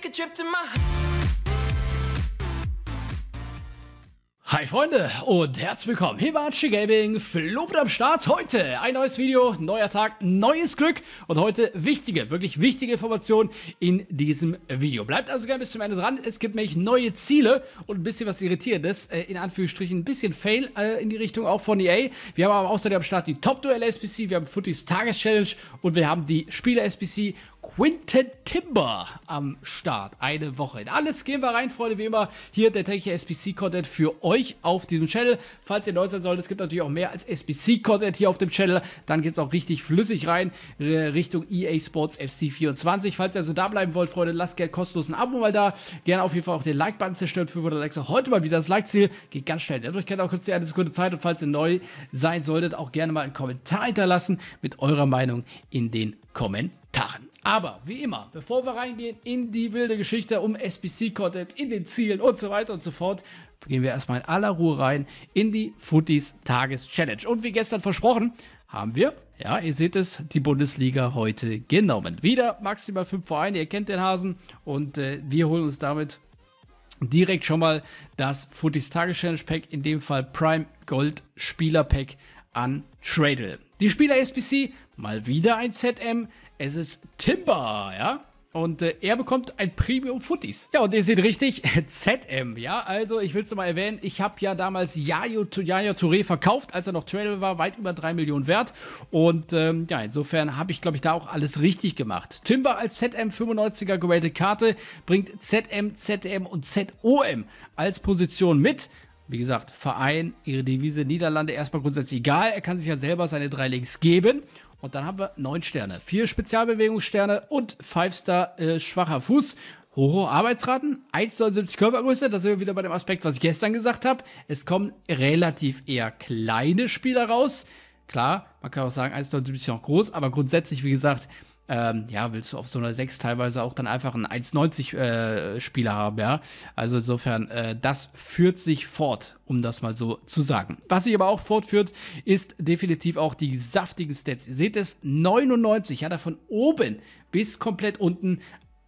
take a trip to my... Hi Freunde und herzlich willkommen. Hier war Archie Gaming, Flo wieder am Start. Heute ein neues Video, neuer Tag, neues Glück und heute wichtige, wirklich wichtige Informationen in diesem Video. Bleibt also gerne bis zum Ende dran. Es gibt nämlich neue Ziele und ein bisschen was Irritierendes, äh, in Anführungsstrichen ein bisschen Fail äh, in die Richtung auch von EA. Wir haben aber außerdem am Start die Top-Duelle SPC, wir haben Footies Tages-Challenge und wir haben die spieler SPC Quintet Timber am Start. Eine Woche. In alles gehen wir rein, Freunde, wie immer. Hier der tägliche SBC-Content für euch auf diesem Channel. Falls ihr neu sein solltet, es gibt natürlich auch mehr als SBC-Content hier auf dem Channel. Dann geht es auch richtig flüssig rein äh, Richtung EA Sports FC24. Falls ihr also da bleiben wollt, Freunde, lasst gerne kostenlos ein Abo mal da. Gerne auf jeden Fall auch den Like-Button zerstören. 500 Likes auch heute mal wieder das Like-Ziel. Geht ganz schnell. Dadurch kennt auch kurz eine Sekunde Zeit. Und falls ihr neu sein solltet, auch gerne mal einen Kommentar hinterlassen mit eurer Meinung in den Kommentaren. Aber wie immer, bevor wir reingehen in die wilde Geschichte um SBC-Content, in den Zielen und so weiter und so fort, gehen wir erstmal in aller Ruhe rein in die Footies Tages-Challenge. Und wie gestern versprochen, haben wir, ja, ihr seht es, die Bundesliga heute genommen. Wieder maximal fünf Vereine, ihr kennt den Hasen und äh, wir holen uns damit direkt schon mal das Footies Tages-Challenge Pack, in dem Fall Prime Gold Spieler Pack an Schradle. Die Spieler SBC, mal wieder ein ZM, es ist Timber, ja? Und äh, er bekommt ein Premium Footies. Ja, und ihr seht richtig, ZM, ja? Also, ich will es nochmal erwähnen, ich habe ja damals Yayo, Yayo Touré verkauft, als er noch Trader war, weit über 3 Millionen wert. Und ähm, ja, insofern habe ich, glaube ich, da auch alles richtig gemacht. Timber als ZM 95er gerated Karte bringt ZM, ZM und ZOM als Position mit. Wie gesagt, Verein, ihre Devise, Niederlande erstmal grundsätzlich egal. Er kann sich ja selber seine drei Links geben. Und dann haben wir neun Sterne, vier Spezialbewegungssterne und 5-Star äh, schwacher Fuß. Hohe Arbeitsraten, 1,79 Körpergröße, das sind wir wieder bei dem Aspekt, was ich gestern gesagt habe. Es kommen relativ eher kleine Spieler raus. Klar, man kann auch sagen, 1,79 ist noch groß, aber grundsätzlich, wie gesagt, ähm, ja, willst du auf so einer 6 teilweise auch dann einfach einen 1,90-Spieler äh, haben, ja. Also insofern, äh, das führt sich fort, um das mal so zu sagen. Was sich aber auch fortführt, ist definitiv auch die saftigen Stats. Ihr seht es, 99 hat ja, er von oben bis komplett unten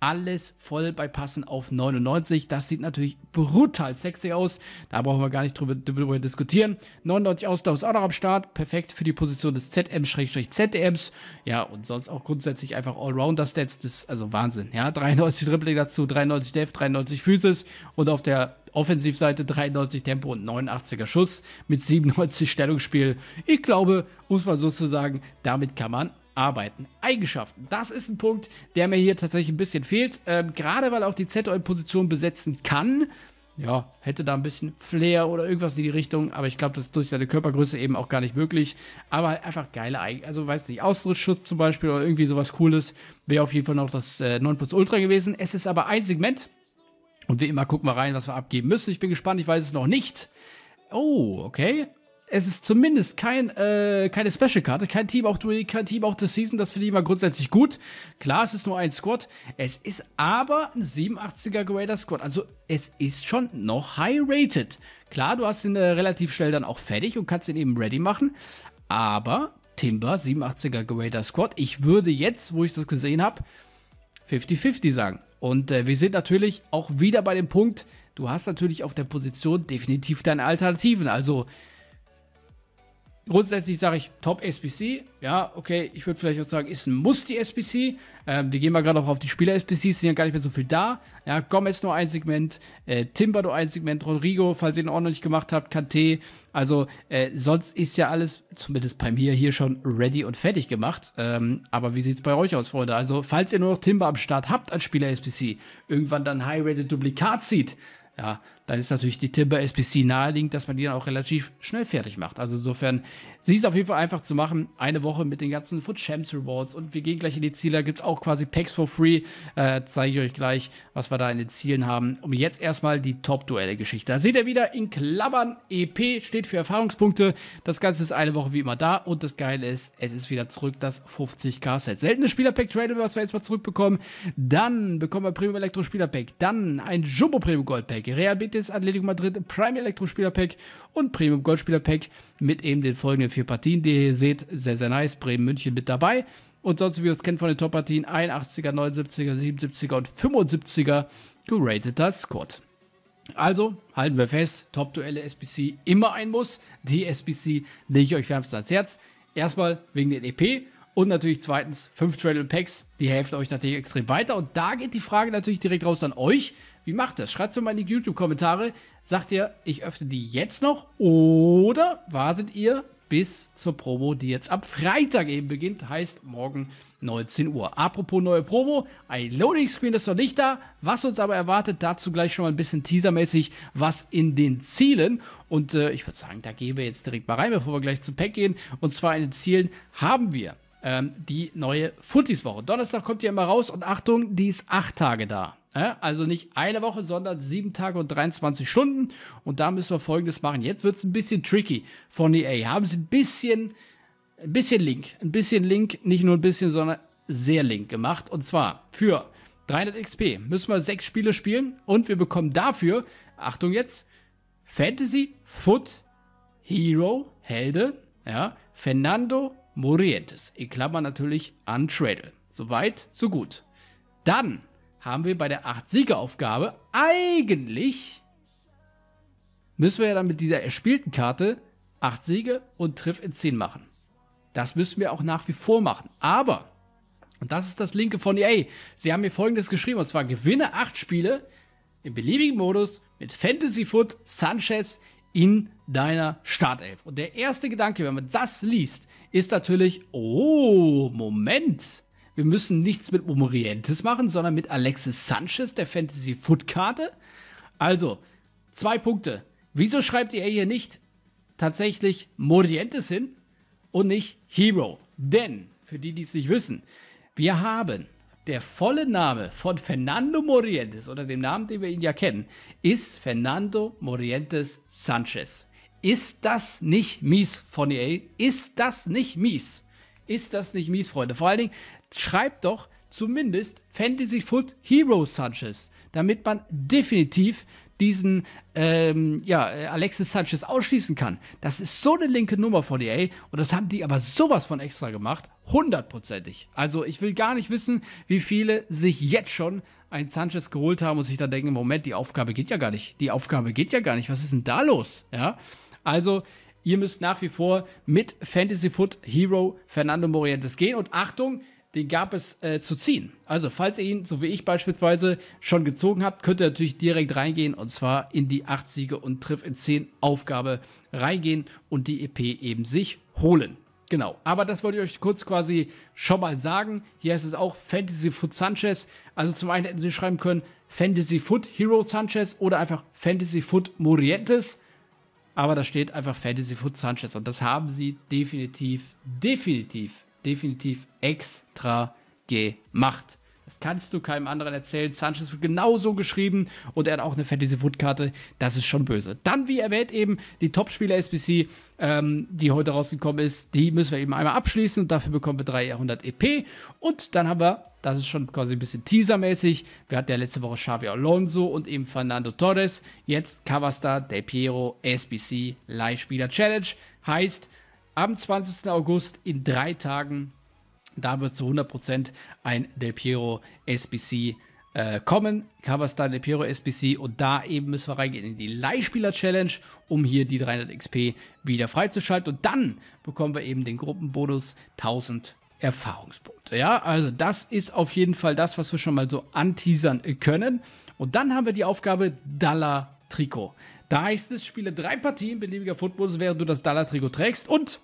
alles voll bei Passen auf 99. Das sieht natürlich brutal sexy aus. Da brauchen wir gar nicht drüber, drüber diskutieren. 99 Ausdauer ist auch noch am Start. Perfekt für die Position des ZM-ZDMs. Ja, und sonst auch grundsätzlich einfach Allrounder-Stats. Das ist also Wahnsinn. Ja, 93 Dribbling dazu, 93 Def, 93 Physis und auf der Offensivseite 93 Tempo und 89er Schuss mit 97 Stellungsspiel. Ich glaube, muss man sozusagen, damit kann man arbeiten. Eigenschaften, das ist ein Punkt, der mir hier tatsächlich ein bisschen fehlt. Ähm, gerade weil auch die z oil position besetzen kann. Ja, hätte da ein bisschen Flair oder irgendwas in die Richtung, aber ich glaube, das ist durch seine Körpergröße eben auch gar nicht möglich. Aber halt einfach geile Eigenschaften. Also, weiß nicht, Austrittsschutz zum Beispiel oder irgendwie sowas Cooles wäre auf jeden Fall noch das äh, 9 Plus Ultra gewesen. Es ist aber ein Segment. Und wie immer, gucken wir rein, was wir abgeben müssen. Ich bin gespannt, ich weiß es noch nicht. Oh, okay es ist zumindest kein, äh, keine Special-Karte, kein Team of the kein Team of the Season. Das finde ich immer grundsätzlich gut. Klar, es ist nur ein Squad. Es ist aber ein 87er Grader Squad. Also es ist schon noch high-rated. Klar, du hast ihn äh, relativ schnell dann auch fertig und kannst ihn eben ready machen. Aber Timber, 87er Grader Squad. Ich würde jetzt, wo ich das gesehen habe, 50-50 sagen. Und äh, wir sind natürlich auch wieder bei dem Punkt, du hast natürlich auf der Position definitiv deine Alternativen. Also grundsätzlich sage ich Top SBC. Ja, okay, ich würde vielleicht auch sagen, ist ein Muss die SBC. Ähm, wir gehen mal gerade auch auf die Spieler-SBCs, sind ja gar nicht mehr so viel da. Ja, Gomez nur ein Segment, äh, Timber nur ein Segment, Rodrigo, falls ihr ihn auch noch nicht gemacht habt, Kante. Also äh, sonst ist ja alles, zumindest bei mir, hier schon ready und fertig gemacht. Ähm, aber wie sieht es bei euch aus, Freunde? Also falls ihr nur noch Timber am Start habt als Spieler-SBC, irgendwann dann High-Rated-Duplikat zieht, ja, dann ist natürlich die Timber SPC naheliegend, dass man die dann auch relativ schnell fertig macht. Also insofern, sie ist auf jeden Fall einfach zu machen. Eine Woche mit den ganzen Food Champs Rewards und wir gehen gleich in die Ziele. Da Gibt es auch quasi Packs for free. Äh, Zeige ich euch gleich, was wir da in den Zielen haben. Und jetzt erstmal die Top-Duelle-Geschichte. Da seht ihr wieder in Klammern EP steht für Erfahrungspunkte. Das Ganze ist eine Woche wie immer da und das Geile ist, es ist wieder zurück das 50k-Set. Seltenes Spieler-Pack-Trade, was wir jetzt mal zurückbekommen. Dann bekommen wir Premium Elektro-Spieler-Pack. Dann ein Jumbo-Premium-Gold-Pack. Real BT des Atletico Madrid Prime Spieler Pack und Premium Gold Spieler Pack mit eben den folgenden vier Partien, die ihr hier seht. Sehr, sehr nice. Bremen München mit dabei. Und sonst, wie ihr es kennt von den Top-Partien, 81er, 79er, 77er und 75er gerateter Squad. Also halten wir fest, Top-Duelle SBC immer ein Muss. Die SBC lege ich euch wärmstens ans Herz. Erstmal wegen den EP und natürlich zweitens fünf Trailer Packs. Die helfen euch natürlich extrem weiter. Und da geht die Frage natürlich direkt raus an euch. Wie macht das? Schreibt es mir mal in die YouTube-Kommentare. Sagt ihr, ich öffne die jetzt noch oder wartet ihr bis zur Promo, die jetzt am Freitag eben beginnt, heißt morgen 19 Uhr. Apropos neue Promo, ein Loading Screen ist noch nicht da, was uns aber erwartet, dazu gleich schon mal ein bisschen teasermäßig, was in den Zielen und äh, ich würde sagen, da gehen wir jetzt direkt mal rein, bevor wir gleich zum Pack gehen und zwar in den Zielen haben wir ähm, die neue Footies-Woche. Donnerstag kommt ihr immer raus und Achtung, die ist acht Tage da. Äh, also nicht eine Woche, sondern sieben Tage und 23 Stunden. Und da müssen wir folgendes machen. Jetzt wird es ein bisschen tricky von EA. Haben sie ein bisschen, ein bisschen Link, ein bisschen Link, nicht nur ein bisschen, sondern sehr Link gemacht. Und zwar für 300 XP müssen wir sechs Spiele spielen und wir bekommen dafür, Achtung jetzt, Fantasy, Foot, Hero, Helde, ja, Fernando Morientes. In Klammern natürlich Untradle. Soweit, so gut. Dann haben wir bei der 8-Siege-Aufgabe eigentlich müssen wir ja dann mit dieser erspielten Karte 8 Siege und Triff in 10 machen. Das müssen wir auch nach wie vor machen. Aber, und das ist das Linke von EA, sie haben mir folgendes geschrieben, und zwar gewinne 8 Spiele im beliebigen Modus mit Fantasy Foot Sanchez in deiner Startelf. Und der erste Gedanke, wenn man das liest, ist natürlich, oh, Moment wir müssen nichts mit Morientes machen, sondern mit Alexis Sanchez, der Fantasy-Foot-Karte. Also, zwei Punkte. Wieso schreibt ihr hier nicht tatsächlich Morientes hin und nicht Hero? Denn, für die, die es nicht wissen, wir haben der volle Name von Fernando Morientes oder dem Namen, den wir ihn ja kennen, ist Fernando Morientes Sanchez. Ist das nicht mies von EA? Ist das nicht mies? Ist das nicht mies, Freunde? Vor allen Dingen, schreibt doch zumindest Fantasy Foot Hero Sanchez, damit man definitiv diesen ähm, ja, äh, Alexis Sanchez ausschließen kann. Das ist so eine linke Nummer von EA und das haben die aber sowas von extra gemacht, hundertprozentig. Also ich will gar nicht wissen, wie viele sich jetzt schon ein Sanchez geholt haben und sich dann denken, Moment, die Aufgabe geht ja gar nicht, die Aufgabe geht ja gar nicht, was ist denn da los? Ja, also ihr müsst nach wie vor mit Fantasy Foot Hero Fernando Morientes gehen und Achtung, den gab es äh, zu ziehen. Also, falls ihr ihn, so wie ich beispielsweise, schon gezogen habt, könnt ihr natürlich direkt reingehen und zwar in die 80er und Triff in 10 Aufgabe reingehen und die EP eben sich holen. Genau, aber das wollte ich euch kurz quasi schon mal sagen. Hier heißt es auch Fantasy Foot Sanchez. Also zum einen hätten sie schreiben können Fantasy Foot Hero Sanchez oder einfach Fantasy Foot Morientes. Aber da steht einfach Fantasy Foot Sanchez und das haben sie definitiv, definitiv definitiv extra gemacht. Das kannst du keinem anderen erzählen. Sanchez wird genauso geschrieben und er hat auch eine fantasy wood karte Das ist schon böse. Dann, wie erwähnt, eben die Topspieler SBC, ähm, die heute rausgekommen ist, die müssen wir eben einmal abschließen und dafür bekommen wir 300 EP. Und dann haben wir, das ist schon quasi ein bisschen teasermäßig, wir hatten ja letzte Woche Xavi Alonso und eben Fernando Torres. Jetzt Coverstar, De Piero, SBC, Leihspieler Challenge. Heißt, am 20. August in drei Tagen. Da wird zu 100% ein Del Piero SBC äh, kommen. Coverstar Del Piero SBC. Und da eben müssen wir reingehen in die Leihspieler-Challenge, um hier die 300 XP wieder freizuschalten. Und dann bekommen wir eben den Gruppenbonus 1000 Erfahrungspunkte. Ja, also das ist auf jeden Fall das, was wir schon mal so anteasern können. Und dann haben wir die Aufgabe Dalla Trikot. Da heißt es, spiele drei Partien beliebiger Footballs, während du das Dalla Trikot trägst und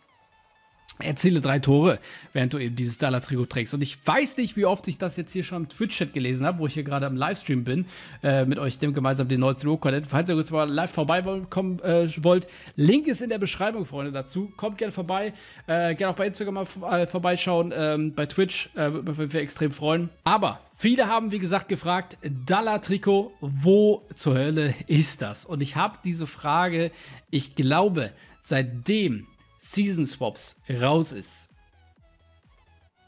Erziele drei Tore, während du eben dieses Dollar trikot trägst. Und ich weiß nicht, wie oft ich das jetzt hier schon im Twitch-Chat gelesen habe, wo ich hier gerade am Livestream bin, äh, mit euch dem gemeinsam den neuen Trikot-Content. Falls ihr jetzt mal live vorbeikommen äh, wollt, Link ist in der Beschreibung, Freunde, dazu. Kommt gerne vorbei. Äh, gerne auch bei Instagram mal äh, vorbeischauen. Ähm, bei Twitch äh, würden wir extrem freuen. Aber Viele haben, wie gesagt, gefragt, Dollar trikot wo zur Hölle ist das? Und ich habe diese Frage, ich glaube, seitdem Season Swaps raus ist.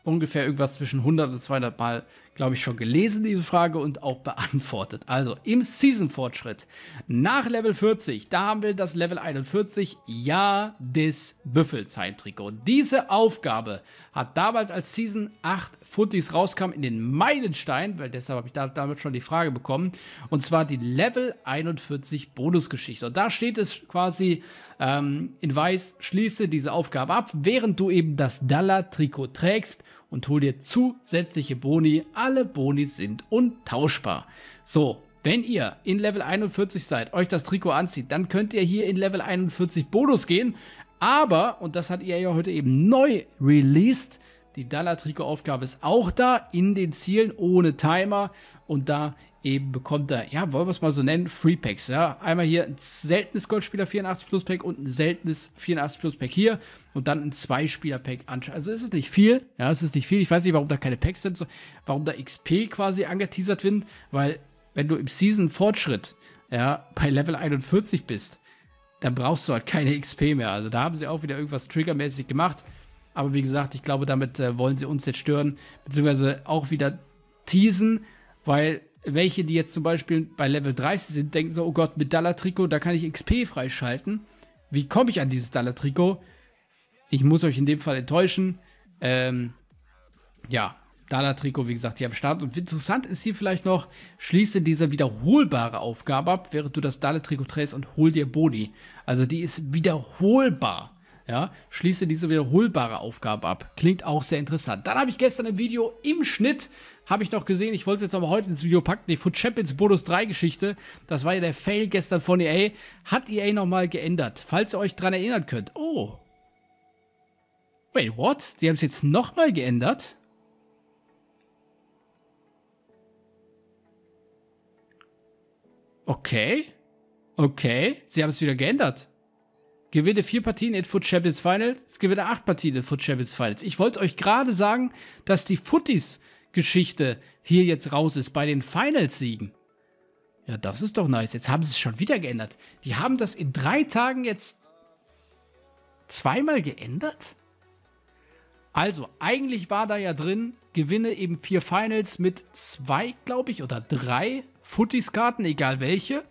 Ungefähr irgendwas zwischen 100 und 200 Mal glaube ich, schon gelesen, diese Frage, und auch beantwortet. Also im Season-Fortschritt nach Level 40, da haben wir das Level 41 Ja des Büffelzeittrikot. Diese Aufgabe hat damals als Season 8 Footies rauskam in den Meilenstein, weil deshalb habe ich da, damit schon die Frage bekommen, und zwar die Level 41 Bonusgeschichte. Und da steht es quasi ähm, in weiß, schließe diese Aufgabe ab, während du eben das Dalla-Trikot trägst und hol dir zusätzliche Boni. Alle Boni sind untauschbar. So, wenn ihr in Level 41 seid, euch das Trikot anzieht, dann könnt ihr hier in Level 41 Bonus gehen. Aber, und das hat ihr ja heute eben neu released, die Dalla-Trikot-Aufgabe ist auch da in den Zielen ohne Timer und da eben bekommt er, ja, wollen wir es mal so nennen, Free Packs. Ja? Einmal hier ein seltenes Goldspieler 84 Plus Pack und ein seltenes 84 Plus Pack hier und dann ein Zwei-Spieler Pack. Also ist es nicht viel, ja, es ist nicht viel. Ich weiß nicht, warum da keine Packs sind, warum da XP quasi angeteasert wird, weil wenn du im Season-Fortschritt ja, bei Level 41 bist, dann brauchst du halt keine XP mehr. Also da haben sie auch wieder irgendwas triggermäßig gemacht. Aber wie gesagt, ich glaube, damit äh, wollen sie uns jetzt stören, beziehungsweise auch wieder teasen, weil welche, die jetzt zum Beispiel bei Level 30 sind, denken so, oh Gott, mit Dollar-Trikot, da kann ich XP freischalten. Wie komme ich an dieses Dollar-Trikot? Ich muss euch in dem Fall enttäuschen. Ähm, ja, Dala-Trikot, wie gesagt, hier am Start. Und interessant ist hier vielleicht noch, schließe diese wiederholbare Aufgabe ab, während du das Dala-Trikot trägst und hol dir Boni. Also die ist wiederholbar ja, schließe diese wiederholbare Aufgabe ab. Klingt auch sehr interessant. Dann habe ich gestern im Video im Schnitt habe ich noch gesehen, ich wollte es jetzt aber heute ins Video packen, die Food Champions Bonus 3 Geschichte, das war ja der Fail gestern von EA, hat EA nochmal geändert, falls ihr euch dran erinnern könnt. Oh. Wait, what? Die haben es jetzt nochmal geändert? Okay. Okay, sie haben es wieder geändert. Gewinne vier Partien in Foot Champions Finals, gewinne acht Partien in Foot Champions Finals. Ich wollte euch gerade sagen, dass die Footies-Geschichte hier jetzt raus ist bei den Finals-Siegen. Ja, das ist doch nice. Jetzt haben sie es schon wieder geändert. Die haben das in drei Tagen jetzt zweimal geändert? Also, eigentlich war da ja drin, gewinne eben vier Finals mit zwei, glaube ich, oder drei Footies-Karten, egal welche.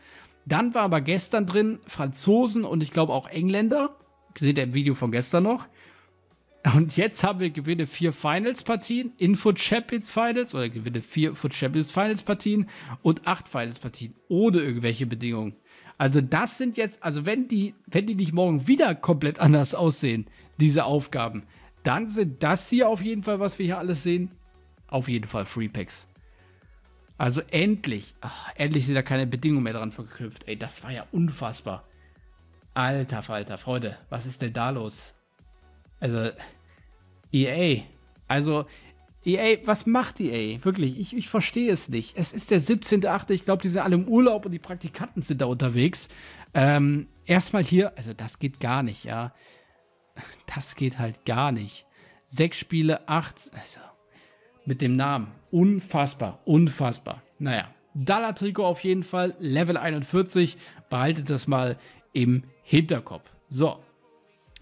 Dann war aber gestern drin Franzosen und ich glaube auch Engländer. Seht ihr im Video von gestern noch. Und jetzt haben wir Gewinne vier Finals-Partien, info Champions Finals oder Gewinne vier Foot Champions Finals-Partien und acht Finals-Partien ohne irgendwelche Bedingungen. Also das sind jetzt, also wenn die, wenn die nicht morgen wieder komplett anders aussehen, diese Aufgaben, dann sind das hier auf jeden Fall, was wir hier alles sehen, auf jeden Fall Free Packs. Also endlich, ach, endlich sind da keine Bedingungen mehr dran verknüpft. Ey, das war ja unfassbar. Alter Falter, Freunde, was ist denn da los? Also, EA. Also, EA, was macht EA? Wirklich, ich, ich verstehe es nicht. Es ist der 17.8., ich glaube, die sind alle im Urlaub und die Praktikanten sind da unterwegs. Ähm, erstmal hier, also das geht gar nicht, ja. Das geht halt gar nicht. Sechs Spiele, acht, also mit dem Namen. Unfassbar, unfassbar. Naja, Dalla-Trikot auf jeden Fall, Level 41. Behaltet das mal im Hinterkopf. So,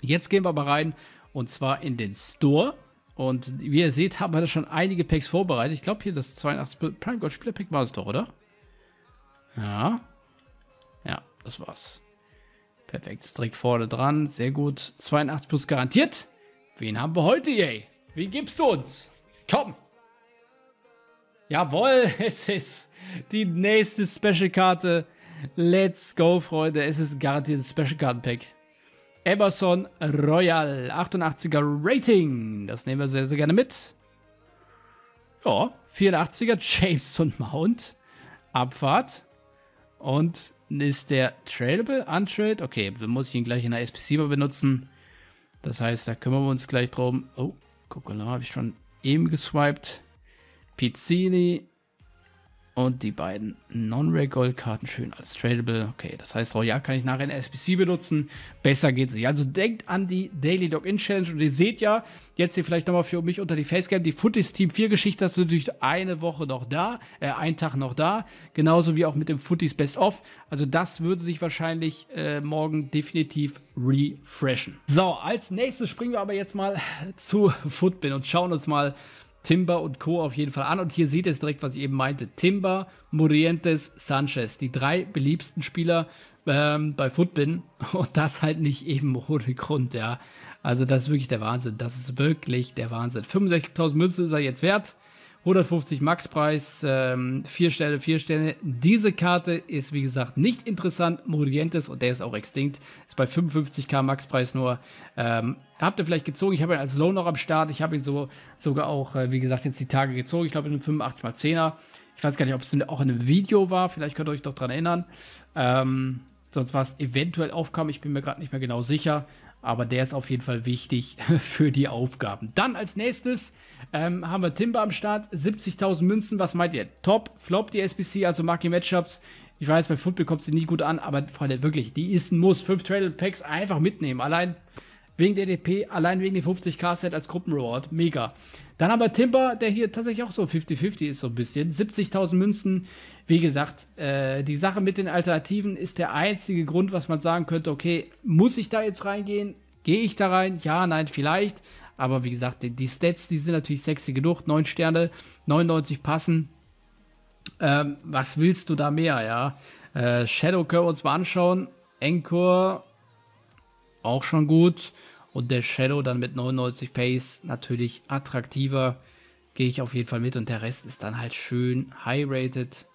jetzt gehen wir aber rein und zwar in den Store. Und wie ihr seht, haben wir da schon einige Packs vorbereitet. Ich glaube hier das 82 Prime Gold Spieler Pack war es doch, oder? Ja. Ja, das war's. Perfekt, ist direkt vorne dran. Sehr gut. 82 plus garantiert. Wen haben wir heute, yay? Wen gibst du uns? Komm! Jawohl, es ist die nächste Special-Karte. Let's go, Freunde. Es ist garantiert ein Special-Karten-Pack. Emerson Royal, 88er Rating. Das nehmen wir sehr, sehr gerne mit. Ja, 84er Jameson Mount. Abfahrt. Und ist der Tradable Untrade? Okay, dann muss ich ihn gleich in der SPC mal benutzen. Das heißt, da kümmern wir uns gleich drum. Oh, guck mal, habe ich schon eben geswiped. Pizzini und die beiden Non-Rare Gold-Karten schön als Tradable. Okay, das heißt, Royal kann ich nachher in SPC benutzen. Besser geht's nicht. Also denkt an die Daily Login Challenge. Und ihr seht ja, jetzt hier vielleicht nochmal für mich unter die Facecam, die Footies Team 4 Geschichte ist natürlich eine Woche noch da, äh, einen Tag noch da. Genauso wie auch mit dem Footies Best Off. Also das würde sich wahrscheinlich äh, morgen definitiv refreshen. So, als nächstes springen wir aber jetzt mal zu Footbin und schauen uns mal Timber und Co. auf jeden Fall an. Und hier seht ihr es direkt, was ich eben meinte. Timber, Morientes, Sanchez. Die drei beliebsten Spieler ähm, bei Footbin. Und das halt nicht eben ohne Grund, ja. Also das ist wirklich der Wahnsinn. Das ist wirklich der Wahnsinn. 65.000 Münzen ist er jetzt wert. 150 Maxpreis, preis ähm, vier Sterne, vier Sterne. Diese Karte ist, wie gesagt, nicht interessant. Morientes, und der ist auch extinkt, ist bei 55k Maxpreis nur. Ähm, habt ihr vielleicht gezogen? Ich habe ihn als Low noch am Start. Ich habe ihn so sogar auch, äh, wie gesagt, jetzt die Tage gezogen. Ich glaube, in einem 85x10er. Ich weiß gar nicht, ob es auch in einem Video war. Vielleicht könnt ihr euch doch daran erinnern. Ähm, sonst war es eventuell aufkam. Ich bin mir gerade nicht mehr genau sicher. Aber der ist auf jeden Fall wichtig für die Aufgaben. Dann als nächstes ähm, haben wir Timber am Start. 70.000 Münzen. Was meint ihr? Top, Flop die SBC, also mag ihr Matchups. Ich weiß, bei Football kommt sie nie gut an, aber Freunde, wirklich, die ist ein Muss. Fünf Trail Packs einfach mitnehmen. Allein wegen der DP, allein wegen dem 50k-Set als Gruppenreward. Mega. Dann haben wir Timber, der hier tatsächlich auch so 50-50 ist, so ein bisschen. 70.000 Münzen. Wie gesagt, äh, die Sache mit den Alternativen ist der einzige Grund, was man sagen könnte, okay, muss ich da jetzt reingehen? Gehe ich da rein? Ja, nein, vielleicht. Aber wie gesagt, die, die Stats, die sind natürlich sexy genug. 9 Sterne, 99 passen. Ähm, was willst du da mehr, ja? Äh, Shadow können wir uns mal anschauen. Encore auch schon gut. Und der Shadow dann mit 99 Pace natürlich attraktiver. Gehe ich auf jeden Fall mit. Und der Rest ist dann halt schön high-rated.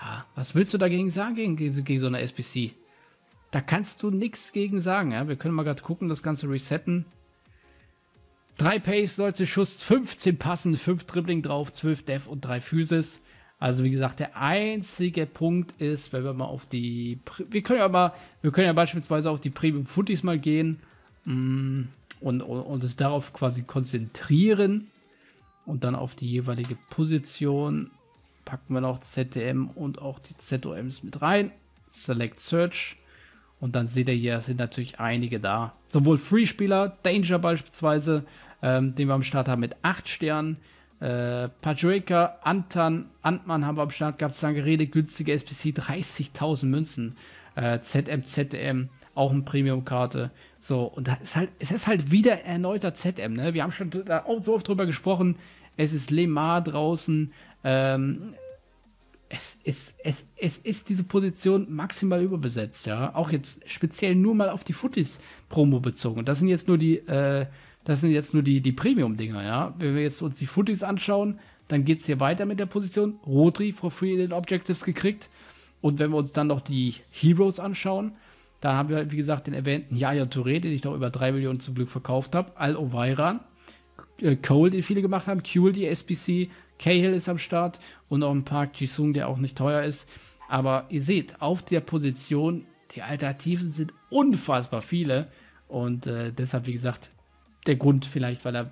Ja, was willst du dagegen sagen gegen, gegen so eine SPC? Da kannst du nichts gegen sagen. Ja? Wir können mal gerade gucken, das Ganze resetten. 3 Pace, 19 Schuss, 15 Passen, 5 Dribbling drauf, 12 Def und 3 Physis. Also wie gesagt, der einzige Punkt ist, wenn wir mal auf die, wir können ja mal, wir können ja beispielsweise auf die Premium Footies mal gehen mm, und, und, es darauf quasi konzentrieren und dann auf die jeweilige Position packen wir noch ZDM und auch die ZOMs mit rein. Select Search. Und dann seht ihr hier, sind natürlich einige da. Sowohl Free-Spieler, Danger beispielsweise, ähm, den wir am Start haben mit 8 Sternen. Äh, Antan, Antmann haben wir am Start gehabt. Sangerede, günstige SPC, 30.000 Münzen. Äh, ZM, ZM, auch eine Premium-Karte. So, und das ist halt, es ist halt wieder erneuter ZM, ne? Wir haben schon da auch so oft drüber gesprochen. Es ist Lemar draußen. Ähm, es, es, es, es ist diese Position maximal überbesetzt, ja. Auch jetzt speziell nur mal auf die Footies-Promo bezogen. Und das sind jetzt nur die, äh, das sind jetzt nur die, die Premium-Dinger, ja. Wenn wir jetzt uns die Footies anschauen, dann geht es hier weiter mit der Position. Rodri for Free in den Objectives gekriegt. Und wenn wir uns dann noch die Heroes anschauen, dann haben wir, wie gesagt, den erwähnten Yaya Touré, den ich doch über 3 Millionen zum Glück verkauft habe. Al-Oweiran, äh, Cole, den viele gemacht haben, Kuhl, die SPC, Cahill ist am Start und auch ein Park Jisung, der auch nicht teuer ist. Aber ihr seht, auf der Position, die Alternativen sind unfassbar viele. Und äh, deshalb, wie gesagt, der Grund vielleicht, weil er ein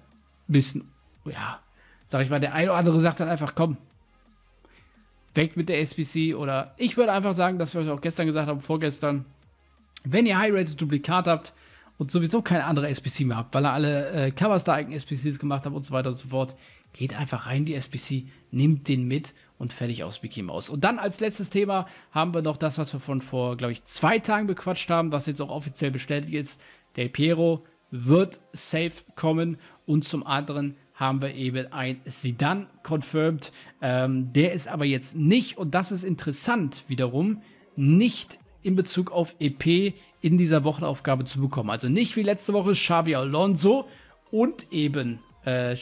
bisschen, ja, sag ich mal, der ein oder andere sagt dann einfach, komm, weg mit der SPC oder ich würde einfach sagen, dass wir euch auch gestern gesagt haben, vorgestern, wenn ihr High-Rated Duplikat habt und sowieso keine andere SPC mehr habt, weil ihr alle äh, Coverstar-Eigen SBCs gemacht habt und so weiter und so fort, geht einfach rein, in die SPC, nimmt den mit und fertig aus Mickey Mouse. Und dann als letztes Thema haben wir noch das, was wir von vor, glaube ich, zwei Tagen bequatscht haben, was jetzt auch offiziell bestätigt ist. Del Piero wird safe kommen und zum anderen haben wir eben ein Sidan confirmed. Ähm, der ist aber jetzt nicht, und das ist interessant wiederum, nicht in Bezug auf EP in dieser Wochenaufgabe zu bekommen. Also nicht wie letzte Woche Xavi Alonso und eben äh,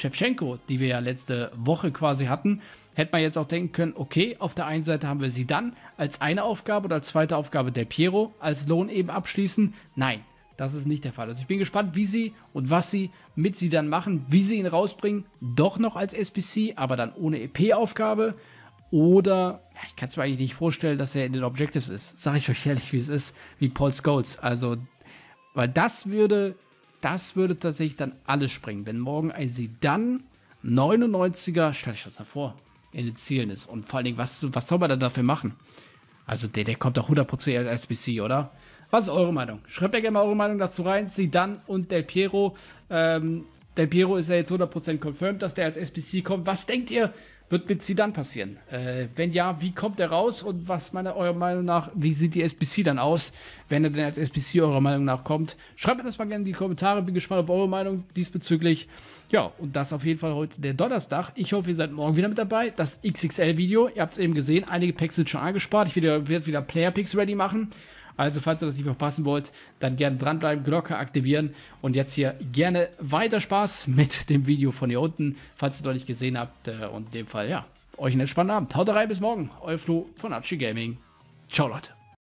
die wir ja letzte Woche quasi hatten. Hätte man jetzt auch denken können, okay, auf der einen Seite haben wir sie dann als eine Aufgabe oder als zweite Aufgabe der Piero als Lohn eben abschließen. Nein, das ist nicht der Fall. Also ich bin gespannt, wie sie und was sie mit sie dann machen, wie sie ihn rausbringen, doch noch als SPC, aber dann ohne EP-Aufgabe. Oder, ja, ich kann es mir eigentlich nicht vorstellen, dass er in den Objectives ist. Sag ich euch ehrlich, wie es ist, wie Paul Scholes. Also, weil das würde, das würde tatsächlich dann alles springen. Wenn morgen ein sie dann 99er, stell ich das mal vor, in den Zielen ist. Und vor allen Dingen, was, was soll man dann dafür machen? Also, der, der kommt doch 100% als SBC, oder? Was ist eure Meinung? Schreibt mir gerne mal eure Meinung dazu rein. Sidan und Del Piero. Ähm, Del Piero ist ja jetzt 100% confirmed, dass der als SPC kommt. Was denkt ihr, wird mit Sidan passieren? Äh, wenn ja, wie kommt er raus? Und was meiner eurer Meinung nach, wie sieht die SPC dann aus, wenn er denn als SPC eurer Meinung nach kommt? Schreibt mir das mal gerne in die Kommentare. Bin gespannt auf eure Meinung diesbezüglich. Ja, und das auf jeden Fall heute der Donnerstag. Ich hoffe, ihr seid morgen wieder mit dabei. Das XXL-Video, ihr habt es eben gesehen, einige Packs sind schon angespart. Ich werde wieder Player-Picks ready machen. Also, falls ihr das nicht verpassen wollt, dann gerne dranbleiben, Glocke aktivieren und jetzt hier gerne weiter Spaß mit dem Video von hier unten, falls ihr es noch nicht gesehen habt. Äh, und in dem Fall, ja, euch einen entspannten Abend. Haut rein, bis morgen. Euer Flo von Archie Gaming. Ciao, Leute.